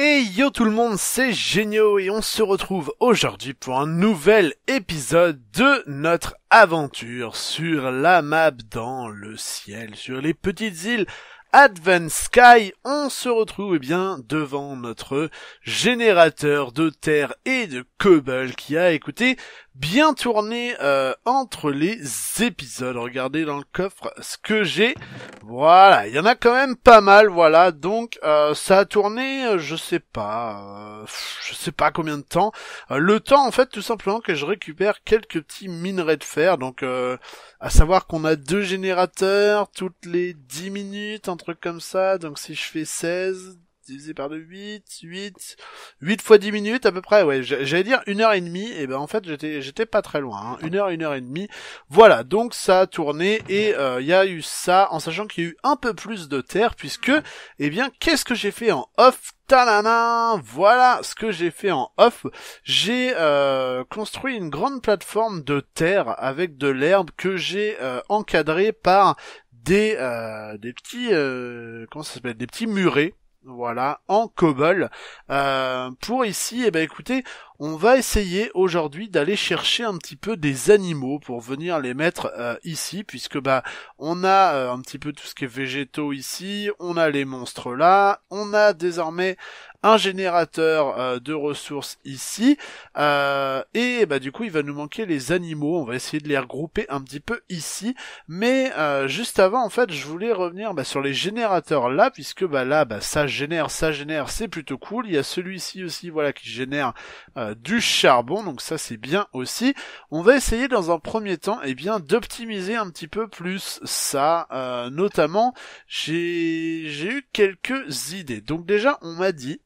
Et yo tout le monde, c'est Génio et on se retrouve aujourd'hui pour un nouvel épisode de notre aventure sur la map dans le ciel, sur les petites îles Advanced Sky, on se retrouve eh bien devant notre générateur de terre et de cobble qui a écouté bien tourné euh, entre les épisodes. Regardez dans le coffre ce que j'ai. Voilà, il y en a quand même pas mal, voilà. Donc euh, ça a tourné, euh, je sais pas, je sais pas combien de temps. le temps en fait tout simplement que je récupère quelques petits minerais de fer. Donc à savoir qu'on a deux générateurs toutes les 10 minutes, un truc comme ça. Donc si je fais 16 divisé par 8, 8, 8 fois 10 minutes à peu près, ouais, j'allais dire une heure et demie, et ben en fait j'étais j'étais pas très loin, 1 hein. une heure, une heure et demie, voilà, donc ça a tourné, et il euh, y a eu ça, en sachant qu'il y a eu un peu plus de terre, puisque, et eh bien, qu'est-ce que j'ai fait en off Voilà ce que j'ai fait en off. J'ai euh, construit une grande plateforme de terre avec de l'herbe que j'ai euh, encadré par des des petits comment ça s'appelle des petits murets voilà, en cobble. Euh, pour ici, eh ben écoutez, on va essayer aujourd'hui d'aller chercher un petit peu des animaux pour venir les mettre euh, ici, puisque bah on a euh, un petit peu tout ce qui est végétaux ici, on a les monstres là, on a désormais un générateur euh, de ressources ici, euh, et bah du coup il va nous manquer les animaux, on va essayer de les regrouper un petit peu ici, mais euh, juste avant en fait je voulais revenir bah, sur les générateurs là, puisque bah là bah, ça génère, ça génère, c'est plutôt cool, il y a celui-ci aussi voilà qui génère du charbon, donc ça c'est bien aussi, on va essayer dans un premier temps et eh bien d'optimiser un petit peu plus ça, notamment j'ai eu quelques idées, donc déjà on m'a dit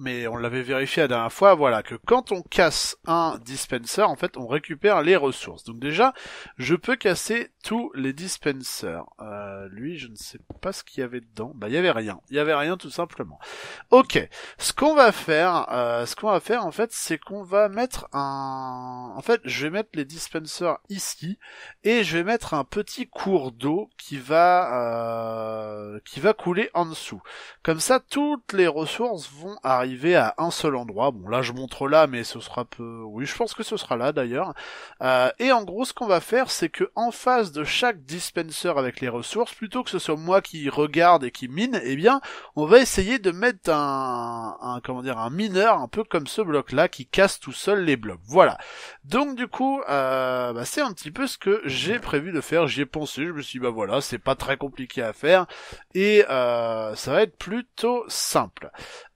mais on l'avait vérifié la dernière fois, voilà, que quand on casse un dispenser, en fait, on récupère les ressources. Donc déjà, je peux casser tous les dispensers. Euh, lui, je ne sais pas ce qu'il y avait dedans. Bah, il y avait rien. Il y avait rien, tout simplement. Ok. Ce qu'on va faire, euh, ce qu'on va faire, en fait, c'est qu'on va mettre un... En fait, je vais mettre les dispensers ici, et je vais mettre un petit cours d'eau qui va... Euh, qui va couler en dessous. Comme ça, toutes les ressources vont arriver à un seul endroit. Bon, là, je montre là, mais ce sera peu... Oui, je pense que ce sera là, d'ailleurs. Euh, et en gros, ce qu'on va faire, c'est que en face de chaque dispenser avec les ressources, plutôt que ce soit moi qui regarde et qui mine, eh bien, on va essayer de mettre un... un comment dire, un mineur, un peu comme ce bloc-là, qui casse tout seul les blocs. Voilà. Donc, du coup, euh, bah, c'est un petit peu ce que j'ai prévu de faire. J'y ai pensé, je me suis dit, bah voilà, c'est pas très compliqué à faire. Et euh, ça va être plutôt simple.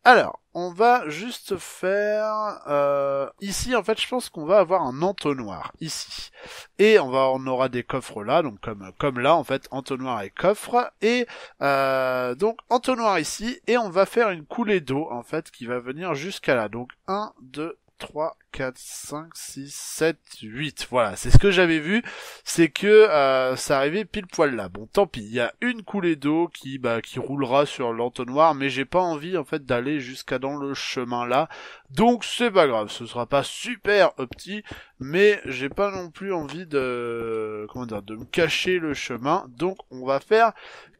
Alors, on va juste faire euh, ici en fait je pense qu'on va avoir un entonnoir ici et on va on aura des coffres là donc comme comme là en fait entonnoir et coffre et euh, donc entonnoir ici et on va faire une coulée d'eau en fait qui va venir jusqu'à là donc 1 2 3, 4, 5, 6, 7, 8. Voilà, c'est ce que j'avais vu, c'est que euh, ça arrivait pile poil là. Bon, tant pis, il y a une coulée d'eau qui bah, qui roulera sur l'entonnoir, mais j'ai pas envie en fait d'aller jusqu'à dans le chemin là. Donc c'est pas grave, ce sera pas super opti, mais j'ai pas non plus envie de comment dire de me cacher le chemin. Donc on va faire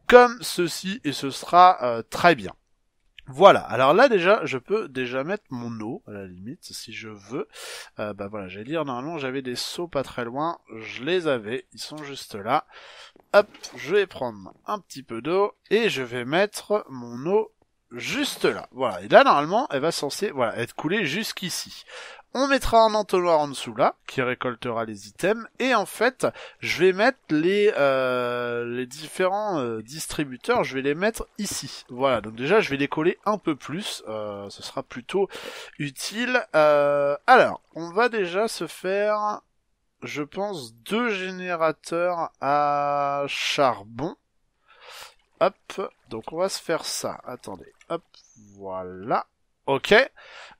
comme ceci et ce sera euh, très bien. Voilà, alors là déjà, je peux déjà mettre mon eau, à la limite, si je veux. Euh, bah voilà, j'allais dire, normalement j'avais des seaux pas très loin, je les avais, ils sont juste là. Hop, je vais prendre un petit peu d'eau, et je vais mettre mon eau juste là. Voilà, et là normalement, elle va censer voilà, être coulée jusqu'ici. On mettra un entonnoir en dessous là, qui récoltera les items, et en fait, je vais mettre les, euh, les différents euh, distributeurs, je vais les mettre ici. Voilà, donc déjà je vais les coller un peu plus, euh, ce sera plutôt utile. alors, on va déjà se faire, je pense, deux générateurs à charbon. Hop, donc on va se faire ça, attendez, hop, voilà. Ok.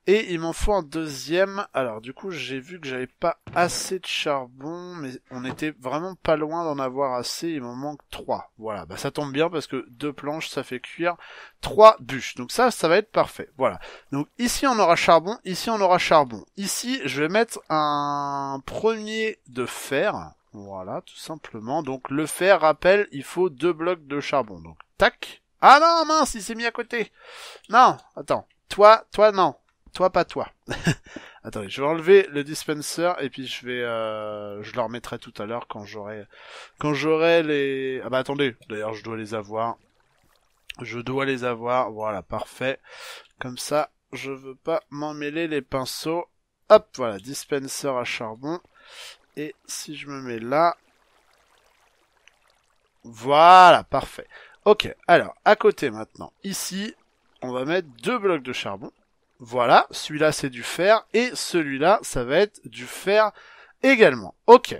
Et il m'en faut un deuxième. Alors du coup j'ai vu que j'avais pas assez de charbon, mais on était vraiment pas loin d'en avoir assez. Il m'en manque trois. Voilà, bah ça tombe bien parce que deux planches ça fait cuire trois bûches. Donc ça, ça va être parfait. Voilà. Donc ici on aura charbon, ici on aura charbon. Ici je vais mettre un premier de fer. Voilà, tout simplement. Donc le fer, rappelle, il faut deux blocs de charbon. Donc tac. Ah non, mince, il s'est mis à côté. Non, attends. Toi, toi non. Toi pas toi. Attendez, je vais enlever le dispenser et puis je vais, euh, je le remettrai tout à l'heure quand j'aurai, quand j'aurai les. Ah bah attendez, d'ailleurs je dois les avoir. Je dois les avoir. Voilà, parfait. Comme ça, je veux pas m'emmêler les pinceaux. Hop, voilà, dispenser à charbon. Et si je me mets là, voilà, parfait. Ok, alors, à côté maintenant. Ici, on va mettre deux blocs de charbon. Voilà, celui-là c'est du fer et celui-là ça va être du fer également. Ok,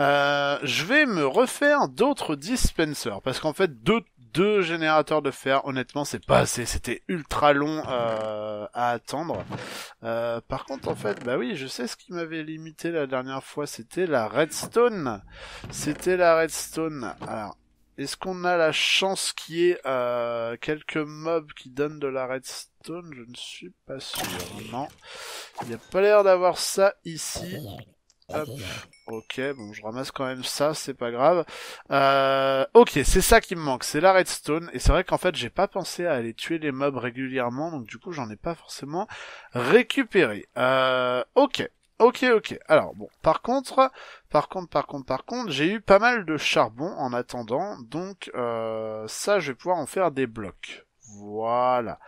euh, je vais me refaire d'autres dispensers parce qu'en fait deux, deux générateurs de fer, honnêtement c'est pas assez, c'était ultra long euh, à attendre. Euh, par contre en fait, bah oui, je sais ce qui m'avait limité la dernière fois, c'était la redstone. C'était la redstone. Alors est-ce qu'on a la chance qu'il y ait euh, quelques mobs qui donnent de la redstone Je ne suis pas sûr. Non. Il n'y a pas l'air d'avoir ça ici. Hop. Ok, bon, je ramasse quand même ça, c'est pas grave. Euh, ok, c'est ça qui me manque, c'est la redstone. Et c'est vrai qu'en fait, j'ai pas pensé à aller tuer les mobs régulièrement, donc du coup, j'en ai pas forcément récupéré. Euh, ok. Ok, ok. Alors bon, par contre, par contre, par contre, par contre, j'ai eu pas mal de charbon en attendant, donc euh, ça, je vais pouvoir en faire des blocs. Voilà.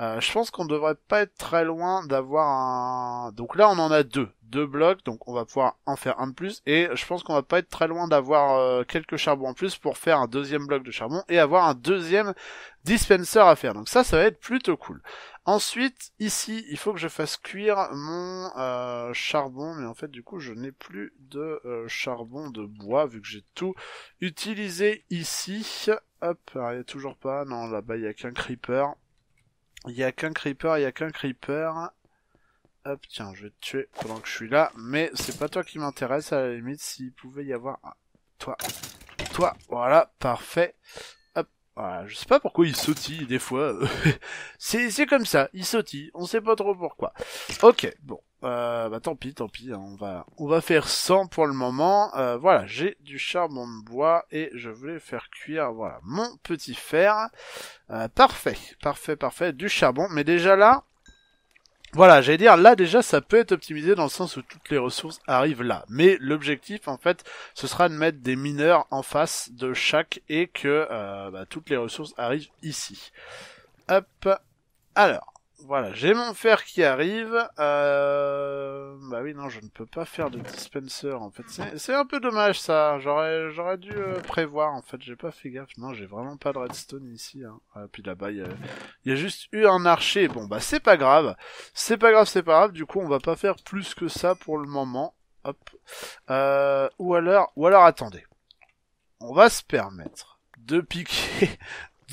Euh, je pense qu'on devrait pas être très loin d'avoir un... Donc là, on en a deux. Deux blocs, donc on va pouvoir en faire un de plus. Et je pense qu'on va pas être très loin d'avoir euh, quelques charbons en plus pour faire un deuxième bloc de charbon et avoir un deuxième dispenser à faire. Donc ça, ça va être plutôt cool. Ensuite, ici, il faut que je fasse cuire mon euh, charbon, mais en fait, du coup, je n'ai plus de euh, charbon de bois, vu que j'ai tout utilisé ici. Hop, il n'y a toujours pas, non, là-bas, il n'y a qu'un creeper. Il n'y a qu'un creeper, il n'y a qu'un creeper. Hop, tiens, je vais te tuer pendant que je suis là, mais c'est pas toi qui m'intéresse, à la limite, s'il pouvait y avoir... toi, toi, voilà, parfait. Ah, je sais pas pourquoi il sautille des fois. c'est, comme ça, il sautille, on sait pas trop pourquoi. Ok, bon, euh, bah tant pis, tant pis, hein, on va on va faire 100 pour le moment. Euh, voilà, j'ai du charbon de bois et je voulais faire cuire voilà mon petit fer. Euh, parfait, parfait, parfait, du charbon. Mais déjà là, voilà, j'allais dire, là déjà, ça peut être optimisé dans le sens où toutes les ressources arrivent là. Mais l'objectif, en fait, ce sera de mettre des mineurs en face de chaque et que euh, bah, toutes les ressources arrivent ici. Hop. Alors, voilà, j'ai mon fer qui arrive. Euh, bah oui, non, je ne peux pas faire de dispenser, en fait. C'est un peu dommage, ça. J'aurais j'aurais dû euh, prévoir, en fait. J'ai pas fait gaffe. Non, j'ai vraiment pas de redstone ici. Hein. Ah, puis là-bas, il y, a... juste eu un archer. Bon, bah c'est pas grave. C'est pas grave, c'est pas grave. Du coup, on va pas faire plus que ça pour le moment. Hop. Euh, ou alors... Ou alors, attendez. On va se permettre de piquer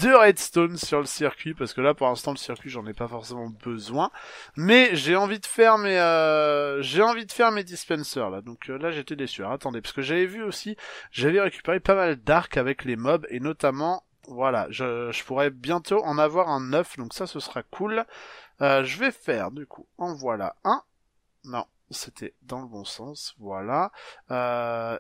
deux redstone sur le circuit, parce que là pour l'instant le circuit j'en ai pas forcément besoin, mais j'ai envie de faire mes euh, j'ai envie de faire mes dispensers là, donc euh, là j'étais déçu. Alors, attendez, parce que j'avais vu aussi, j'avais récupéré pas mal d'arcs avec les mobs, et notamment, voilà, je, pourrais bientôt en avoir un neuf, donc ça ce sera cool. Euh, je vais faire du coup, en voilà un, non, c'était dans le bon sens, voilà.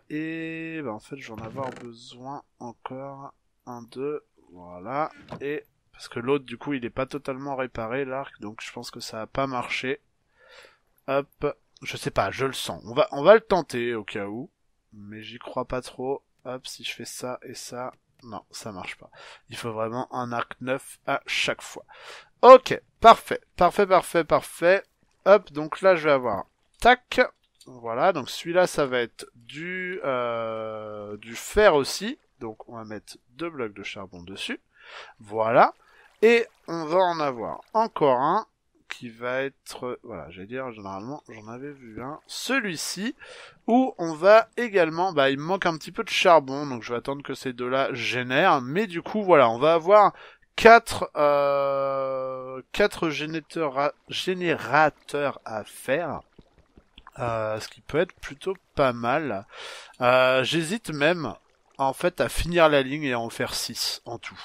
et ben, en fait, j'en avoir besoin encore un, deux, voilà. Et parce que l'autre, du coup, il n'est pas totalement réparé, l'arc, donc je pense que ça a pas marché. Hop. Je sais pas, je le sens. On va, on va le tenter au cas où. Mais j'y crois pas trop. Hop, si je fais ça et ça. Non, ça marche pas. Il faut vraiment un arc neuf à chaque fois. Ok, parfait, parfait, parfait, parfait. Hop, donc là je vais avoir tac. Voilà, donc celui-là ça va être du euh, du fer aussi. Donc on va mettre deux blocs de charbon dessus. Voilà. Et on va en avoir encore un qui va être... Voilà, j'allais dire, généralement, j'en avais vu un. Celui-ci, où on va également... Bah, il me manque un petit peu de charbon, donc je vais attendre que ces deux-là génèrent. Mais du coup, voilà, on va avoir 4, quatre euh, générateurs à faire. Euh, ce qui peut être plutôt pas mal. Euh, j'hésite même en fait à finir la ligne et à en faire 6 en tout.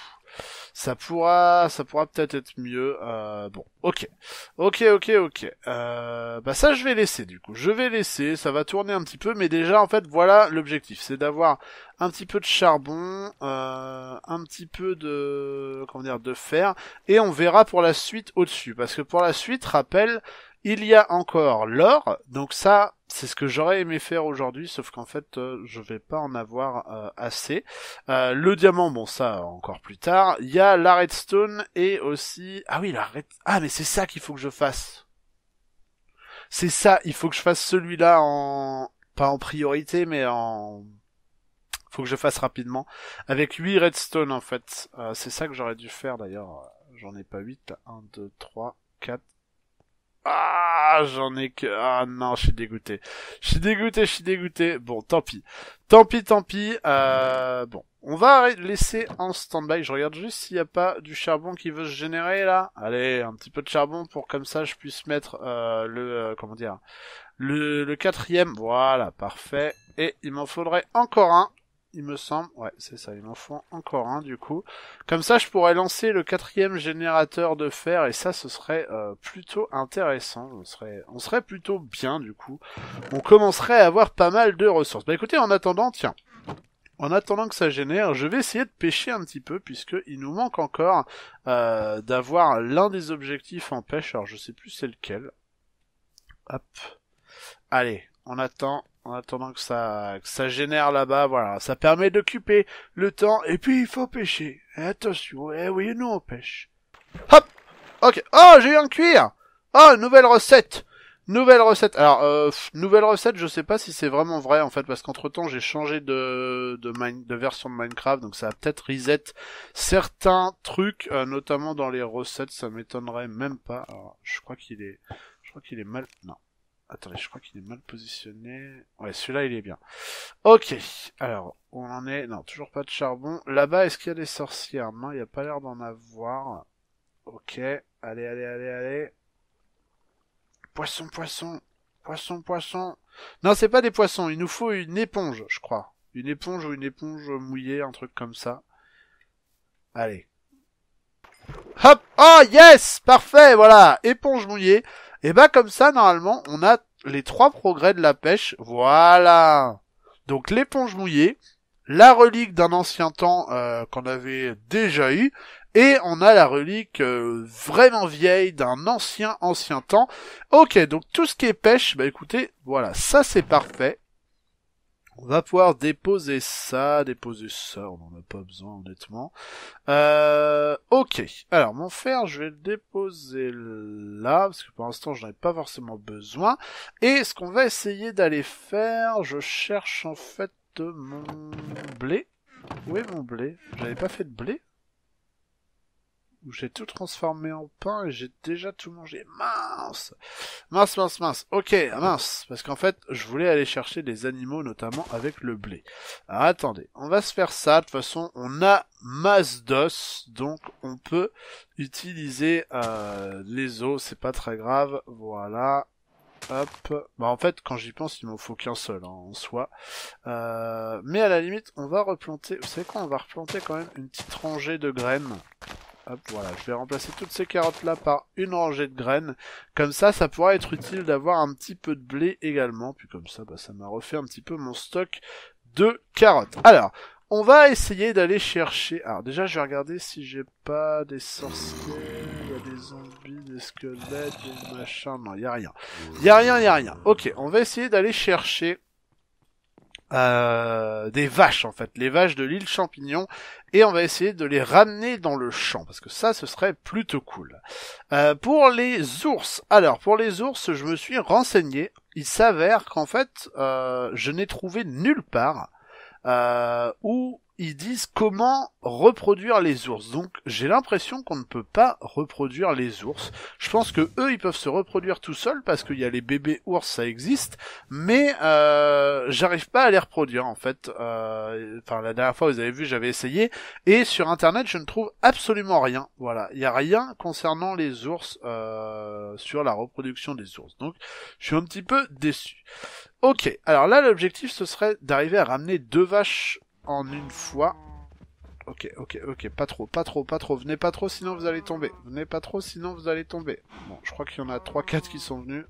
Ça pourra, ça pourra peut-être être mieux. Euh, bon, ok, ok, ok, ok. Euh, bah ça, je vais laisser du coup. Je vais laisser. Ça va tourner un petit peu, mais déjà en fait, voilà l'objectif, c'est d'avoir un petit peu de charbon, euh, un petit peu de comment dire, de fer, et on verra pour la suite au-dessus, parce que pour la suite, rappel, il y a encore l'or, donc ça, c'est ce que j'aurais aimé faire aujourd'hui, sauf qu'en fait, euh, je vais pas en avoir euh, assez. Euh, le diamant, bon, ça, encore plus tard. Il y a la redstone et aussi... Ah oui, la red... Ah, mais c'est ça qu'il faut que je fasse. C'est ça, il faut que je fasse celui-là en... Pas en priorité, mais en... Faut que je fasse rapidement. Avec 8 redstone, en fait. c'est ça que j'aurais dû faire, d'ailleurs. J'en ai pas 8, 1, 2, 3, 4, ah, j'en ai que... Ah non, je suis dégoûté. Je suis dégoûté, je suis dégoûté. Bon, tant pis. Tant pis, tant pis. Euh, bon, on va laisser en stand-by. Je regarde juste s'il n'y a pas du charbon qui veut se générer, là. Allez, un petit peu de charbon pour comme ça je puisse mettre euh, le... Euh, comment dire le, le quatrième. Voilà, parfait. Et il m'en faudrait encore un il me semble. Ouais, c'est ça, il m'en faut encore un du coup. Comme ça, je pourrais lancer le quatrième générateur de fer et ça, ce serait euh, plutôt intéressant. On serait, on serait plutôt bien du coup. On commencerait à avoir pas mal de ressources. Bah écoutez, en attendant, tiens. En attendant que ça génère, je vais essayer de pêcher un petit peu puisque il nous manque encore euh, d'avoir l'un des objectifs en pêche. Alors je sais plus c'est lequel. Hop. Allez, on attend en attendant que ça, ça génère là-bas, voilà, ça permet d'occuper le temps, et puis il faut pêcher. attention, eh oui, nous on pêche. Hop Ok, oh, j'ai eu un cuir Oh, nouvelle recette Nouvelle recette, alors, euh, nouvelle recette, je sais pas si c'est vraiment vrai, en fait, parce qu'entre-temps, j'ai changé de, de, de version de Minecraft, donc ça a peut-être reset certains trucs, euh, notamment dans les recettes, ça m'étonnerait même pas. Alors, je crois qu'il est... Je crois qu'il est mal... Non. Attendez, je crois qu'il est mal positionné. Ouais, celui-là, il est bien. Ok, alors, on en est... Non, toujours pas de charbon. Là-bas, est-ce qu'il y a des sorcières Non, il n'y a pas l'air d'en avoir. Ok, allez, allez, allez, allez. Poisson, poisson Poisson, poisson Non, c'est pas des poissons, il nous faut une éponge, je crois. Une éponge ou une éponge mouillée, un truc comme ça. Allez. Hop Oh, yes Parfait, voilà Éponge mouillée et bah comme ça, normalement, on a les trois progrès de la pêche. Voilà. Donc l'éponge mouillée, la relique d'un ancien temps euh, qu'on avait déjà eu, et on a la relique euh, vraiment vieille d'un ancien ancien temps. Ok, donc tout ce qui est pêche, bah écoutez, voilà, ça c'est parfait. On va pouvoir déposer ça, déposer ça, on n'en a pas besoin honnêtement. Euh, ok, alors mon fer, je vais le déposer là, parce que pour l'instant je n'en ai pas forcément besoin. Et ce qu'on va essayer d'aller faire, je cherche en fait mon blé. Où est mon blé J'avais pas fait de blé j'ai tout transformé en pain et j'ai déjà tout mangé. Mince Mince, mince, mince. Ok, mince. Parce qu'en fait, je voulais aller chercher des animaux, notamment avec le blé. attendez, on va se faire ça. De toute façon, on a masse d'os, donc on peut utiliser euh, les os. C'est pas très grave. Voilà. Hop. Bah en fait, quand j'y pense, il m'en faut qu'un seul hein, en soi. Euh, mais à la limite, on va replanter. Vous savez quoi On va replanter quand même une petite rangée de graines. Hop, voilà, je vais remplacer toutes ces carottes-là par une rangée de graines. Comme ça, ça pourra être utile d'avoir un petit peu de blé également. Puis comme ça, bah, ça m'a refait un petit peu mon stock de carottes. Alors, on va essayer d'aller chercher... Alors déjà, je vais regarder si j'ai pas des sorciers, il y a des zombies, des squelettes, des machins... Non, il y a rien. Il y a rien, il y a rien. Ok, on va essayer d'aller chercher euh, des vaches en fait, les vaches de l'île Champignon, et on va essayer de les ramener dans le champ, parce que ça ce serait plutôt cool. Euh, pour les ours, alors pour les ours je me suis renseigné, il s'avère qu'en fait euh, je n'ai trouvé nulle part euh, où ils disent comment reproduire les ours. Donc j'ai l'impression qu'on ne peut pas reproduire les ours. Je pense que eux ils peuvent se reproduire tout seuls parce qu'il y a les bébés ours ça existe, mais euh, j'arrive pas à les reproduire en fait. Euh, enfin la dernière fois vous avez vu j'avais essayé et sur internet je ne trouve absolument rien. Voilà il n'y a rien concernant les ours sur la reproduction des ours. Donc je suis un petit peu déçu. Ok, alors là l'objectif ce serait d'arriver à ramener deux vaches en une fois. Ok, ok, ok, pas trop, pas trop, pas trop, venez pas trop sinon vous allez tomber, venez pas trop sinon vous allez tomber. Bon, je crois qu'il y en a 3-4 qui sont venus.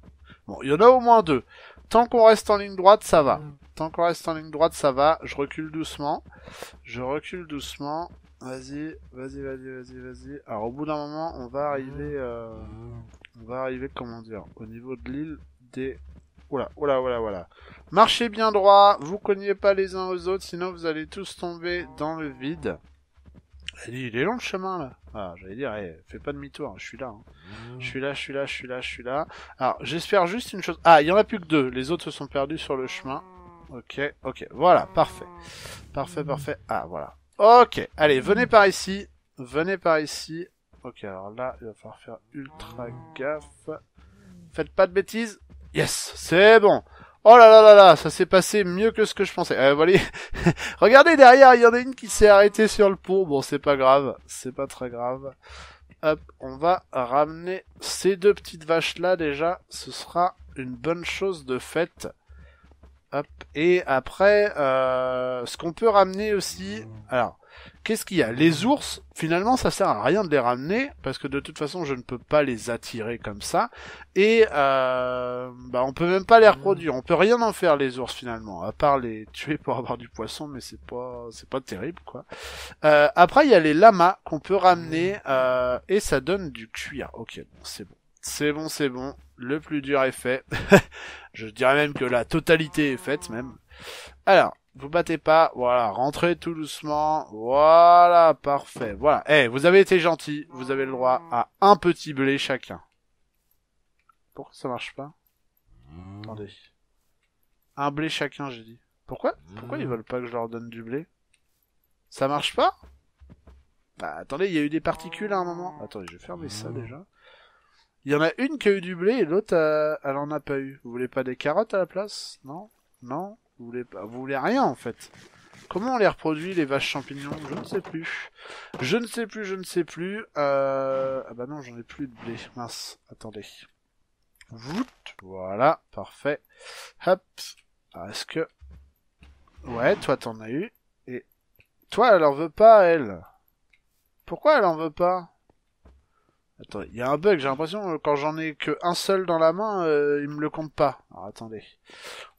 Bon, il y en a au moins deux. Tant qu'on reste en ligne droite, ça va. Tant qu'on reste en ligne droite, ça va. Je recule doucement. Je recule doucement. Vas-y, vas-y, vas-y, vas-y, vas-y. Alors au bout d'un moment, on va arriver... Euh, on va arriver, comment dire, au niveau de l'île des Oula, voilà, voilà, voilà. Marchez bien droit, vous cognez pas les uns aux autres, sinon vous allez tous tomber dans le vide. il est long le chemin là. Ah, j'allais dire, eh, fais pas demi-tour, hein, je suis là. Hein. Je suis là, je suis là, je suis là, je suis là. Alors, j'espère juste une chose. Ah, il y en a plus que deux. Les autres se sont perdus sur le chemin. Ok, ok, voilà, parfait. Parfait, parfait. Ah, voilà. Ok, allez, venez par ici. Venez par ici. Ok, alors là, il va falloir faire ultra gaffe. Faites pas de bêtises. Yes, c'est bon. Oh là là là là, ça s'est passé mieux que ce que je pensais. Euh, Regardez derrière, il y en a une qui s'est arrêtée sur le pot. Bon, c'est pas grave, c'est pas très grave. Hop, on va ramener ces deux petites vaches là déjà. Ce sera une bonne chose de faite. Hop. Et après, euh, ce qu'on peut ramener aussi... Mmh. Alors, qu'est-ce qu'il y a Les mmh. ours, finalement, ça sert à rien de les ramener, parce que de toute façon, je ne peux pas les attirer comme ça. Et euh, bah, on peut même pas les mmh. reproduire. On peut rien en faire, les ours, finalement, à part les tuer pour avoir du poisson, mais c'est pas c'est pas terrible, quoi. Euh, après, il y a les lamas qu'on peut ramener, euh, et ça donne du cuir. Ok, c'est bon. C'est bon, c'est bon le plus dur est fait. je dirais même que la totalité est faite même. Alors, vous battez pas, voilà, rentrez tout doucement, voilà, parfait, voilà. Eh, vous avez été gentil, vous avez le droit à un petit blé chacun. Pourquoi ça marche pas Attendez. Un blé chacun, j'ai dit. Pourquoi Pourquoi ils veulent pas que je leur donne du blé Ça marche pas Bah attendez, il y a eu des particules à un moment. Attendez, je vais fermer ça hmm. déjà. Il y en a une qui a eu du blé et l'autre, euh, elle en a pas eu. Vous voulez pas des carottes à la place Non Non Vous voulez pas Vous voulez rien en fait Comment on les reproduit les vaches champignons Je ne sais plus. Je ne sais plus, je ne sais plus. Euh, ah bah non, j'en ai plus de blé. Mince, attendez. Voilà, parfait. Hop. Est-ce que... Ouais, toi t'en as eu. Et toi, elle en veut pas, elle. Pourquoi elle en veut pas Attends, il y a un bug, j'ai l'impression, euh, quand j'en ai qu'un seul dans la main, euh, il me le compte pas. Alors attendez.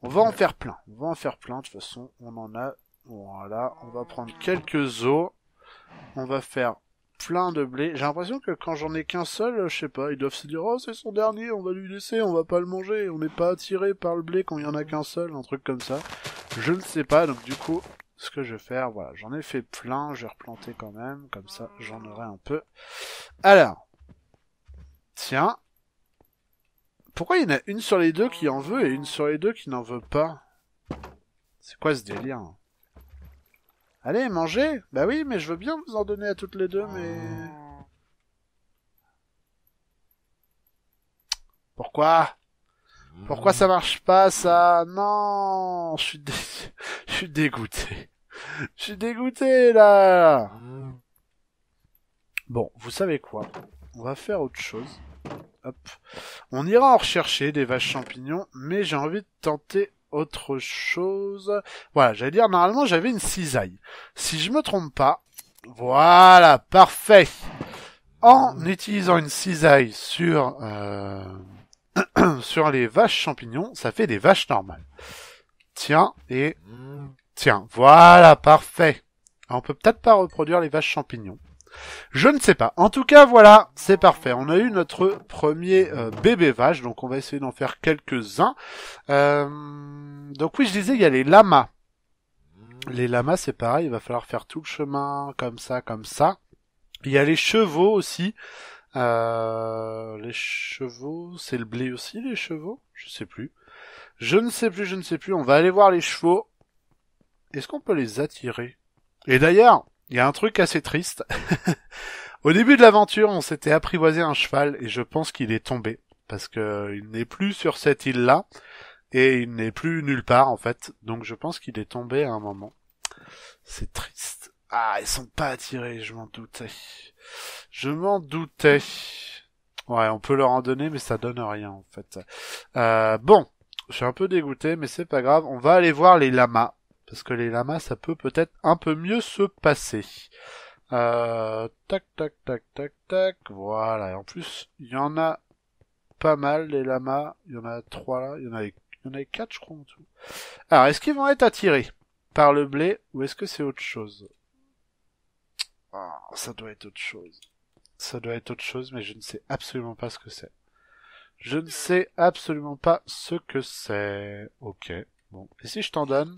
On va en faire plein. On va en faire plein, de toute façon, on en a. Voilà, on va prendre quelques os. On va faire plein de blé. J'ai l'impression que quand j'en ai qu'un seul, euh, je sais pas, ils doivent se dire oh c'est son dernier, on va lui laisser, on va pas le manger, on n'est pas attiré par le blé quand il y en a qu'un seul, un truc comme ça. Je ne sais pas, donc du coup, ce que je vais faire, voilà, j'en ai fait plein, je vais replanter quand même, comme ça j'en aurai un peu. Alors, Tiens. Pourquoi il y en a une sur les deux qui en veut et une sur les deux qui n'en veut pas C'est quoi ce délire Allez, mangez Bah oui, mais je veux bien vous en donner à toutes les deux, mais... Pourquoi Pourquoi ça marche pas, ça Non Je suis, je suis dégoûté. Je suis dégoûté, là Bon, vous savez quoi on va faire autre chose. Hop. On ira en rechercher des vaches champignons, mais j'ai envie de tenter autre chose. Voilà, j'allais dire, normalement j'avais une cisaille. Si je me trompe pas, voilà, parfait. En utilisant une cisaille sur, euh, sur les vaches champignons, ça fait des vaches normales. Tiens, et tiens, voilà, parfait. on peut peut-être pas reproduire les vaches champignons. Je ne sais pas. En tout cas, voilà, c'est parfait. On a eu notre premier euh, bébé vache, donc on va essayer d'en faire quelques-uns. Euh, donc oui, je disais, il y a les lamas. Les lamas, c'est pareil, il va falloir faire tout le chemin, comme ça, comme ça. Il y a les chevaux aussi. Euh, les chevaux, c'est le blé aussi, les chevaux Je sais plus. Je ne sais plus, je ne sais plus. On va aller voir les chevaux. Est-ce qu'on peut les attirer Et d'ailleurs, il y a un truc assez triste. Au début de l'aventure, on s'était apprivoisé un cheval et je pense qu'il est tombé parce que euh, il n'est plus sur cette île-là et il n'est plus nulle part en fait. Donc je pense qu'il est tombé à un moment. C'est triste. Ah, ils sont pas attirés, je m'en doutais. Je m'en doutais. Ouais, on peut leur en donner, mais ça donne rien en fait. Euh, bon, je suis un peu dégoûté, mais c'est pas grave. On va aller voir les lamas parce que les lamas, ça peut peut-être un peu mieux se passer. Euh, tac, tac, tac, tac, tac. Voilà. Et en plus, il y en a pas mal, les lamas. Il y en a trois là. Il y en a, il y en a quatre, je crois, en tout. Alors, est-ce qu'ils vont être attirés par le blé ou est-ce que c'est autre chose? oh, ça doit être autre chose. Ça doit être autre chose, mais je ne sais absolument pas ce que c'est. Je ne sais absolument pas ce que c'est. Ok. Bon. Et si je t'en donne?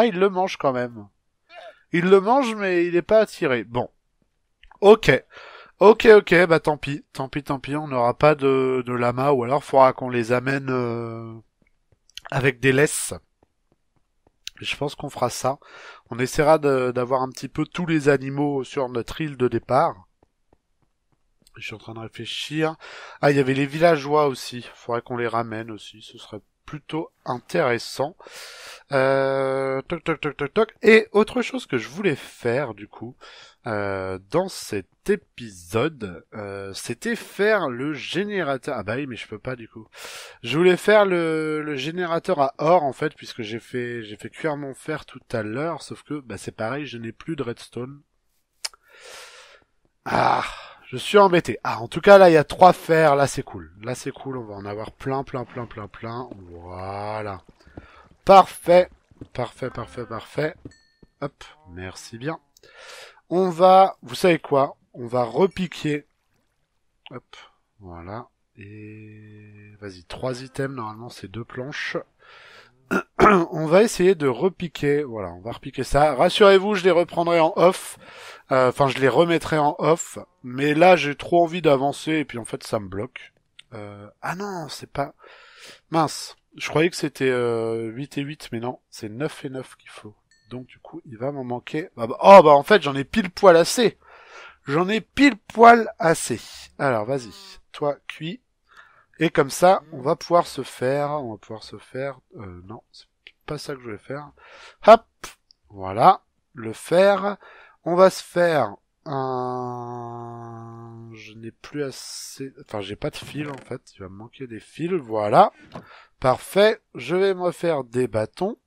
Ah, il le mange quand même. Il le mange, mais il n'est pas attiré. Bon. Ok. Ok, ok, bah tant pis. Tant pis, tant pis, on n'aura pas de, de lama, ou alors faudra qu'on les amène euh, avec des laisses. Je pense qu'on fera ça. On essaiera d'avoir un petit peu tous les animaux sur notre île de départ. Je suis en train de réfléchir. Ah, il y avait les villageois aussi. Faudrait qu'on les ramène aussi. Ce serait plutôt intéressant. toc, toc, toc, toc, toc. Et autre chose que je voulais faire, du coup, dans cet épisode, c'était faire le générateur. Ah bah oui, mais je peux pas, du coup. Je voulais faire le, le générateur à or, en fait, puisque j'ai fait, j'ai fait cuire mon fer tout à l'heure, sauf que, bah c'est pareil, je n'ai plus de redstone. Ah, je suis embêté. Ah, en tout cas, là, il y a trois fers. Là, c'est cool. Là, c'est cool. On va en avoir plein, plein, plein, plein, plein. Voilà. Parfait. Parfait, parfait, parfait. Hop. Merci bien. On va... Vous savez quoi On va repiquer. Hop. Voilà. Et... Vas-y, trois items. Normalement, c'est deux planches. on va essayer de repiquer, voilà, on va repiquer ça. Rassurez-vous, je les reprendrai en off, euh, enfin je les remettrai en off, mais là j'ai trop envie d'avancer et puis en fait ça me bloque. Euh, ah non, c'est pas... Mince, je croyais que c'était 8 euh, et 8, mais non, c'est 9 et 9 qu'il faut. Donc du coup, il va m'en manquer... Ah bah... Oh bah en fait j'en ai pile poil assez J'en ai pile poil assez. Alors vas-y, toi cuit. Et comme ça, mm. on va pouvoir se faire, on va pouvoir se faire, euh, non, c'est pas ça que je vais faire. Hop, voilà, le faire. On va se faire un, je n'ai plus assez, enfin j'ai pas de fil en fait, il va me manquer des fils, voilà. Parfait, je vais me faire des bâtons.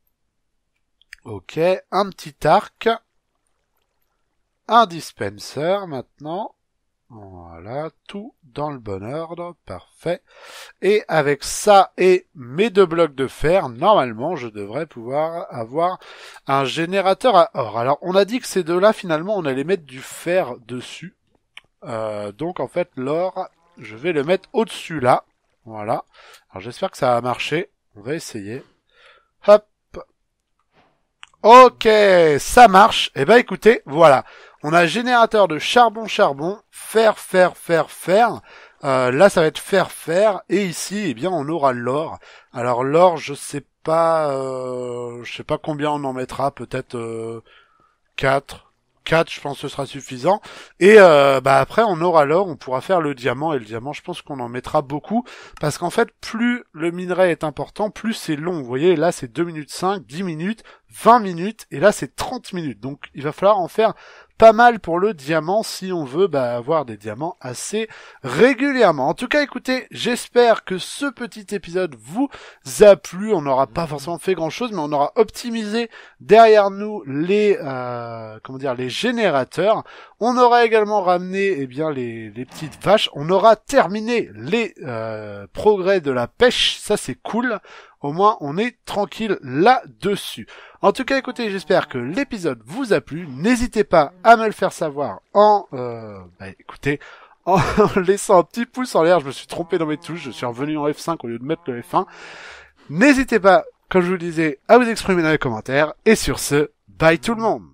Ok, un petit arc. Un dispenser maintenant. Voilà, tout dans le bon ordre, parfait. Et avec ça et mes deux blocs de fer, normalement, je devrais pouvoir avoir un générateur à or. Alors, on a dit que ces deux-là, finalement, on allait mettre du fer dessus. Euh, donc, en fait, l'or, je vais le mettre au-dessus, là. Voilà. Alors, j'espère que ça a marché. On va essayer. Hop Ok, ça marche. Eh ben, écoutez, voilà. On a générateur de charbon, charbon, fer, fer, fer, fer. Euh, là, ça va être fer, fer. Et ici, eh bien, on aura l'or. Alors l'or, je sais pas, euh, je sais pas combien on en mettra. Peut-être 4 euh, 4 je pense que ce sera suffisant et euh, bah après on aura l'or on pourra faire le diamant et le diamant je pense qu'on en mettra beaucoup parce qu'en fait plus le minerai est important plus c'est long vous voyez là c'est 2 minutes 5 10 minutes 20 minutes et là c'est 30 minutes donc il va falloir en faire pas mal pour le diamant si on veut bah, avoir des diamants assez régulièrement. En tout cas, écoutez, j'espère que ce petit épisode vous a plu. On n'aura pas mhm. forcément fait grand-chose, mais on aura optimisé derrière nous les euh, comment dire les générateurs. On aura également ramené eh bien les, petites vaches. On aura terminé les euh, progrès de la pêche. Ça c'est cool. Au moins, on est tranquille là-dessus. En tout cas, écoutez, j'espère que l'épisode vous a plu. N'hésitez pas à me le faire savoir en, euh, bah, écoutez, en laissant un petit pouce en l'air. Je me suis trompé dans mes touches. Je suis revenu en F5 au lieu de mettre le F1. N'hésitez pas, comme je vous le disais, à vous exprimer dans les commentaires. Et sur ce, bye tout le monde!